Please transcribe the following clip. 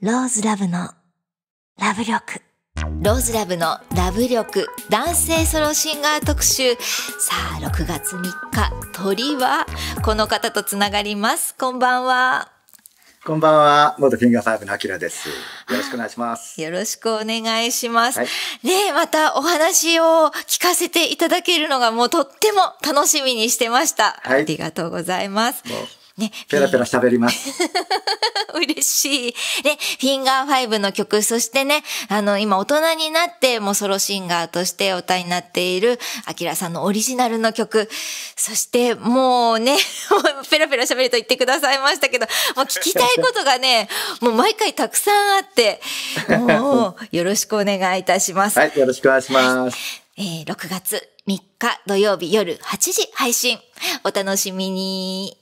ローズラブのラブ力ローズラブのラブ力男性ソロシンガー特集さあ6月3日鳥はこの方とつながりますこんばんはこんばんは元フィンガーファイブのあきらですよろしくお願いしますよろしくお願いします、はい、ねまたお話を聞かせていただけるのがもうとっても楽しみにしてました、はい、ありがとうございますね、ペラペラ喋ります。嬉しい。で、フィンガーファイブの曲、そしてね、あの、今大人になってもうソロシンガーとしてお歌になっている、アキラさんのオリジナルの曲、そしてもうね、ペラペラ喋ると言ってくださいましたけど、もう聞きたいことがね、もう毎回たくさんあって、もうよろしくお願いいたします。はい、よろしくお願いします。えー、6月3日土曜日夜8時配信。お楽しみに。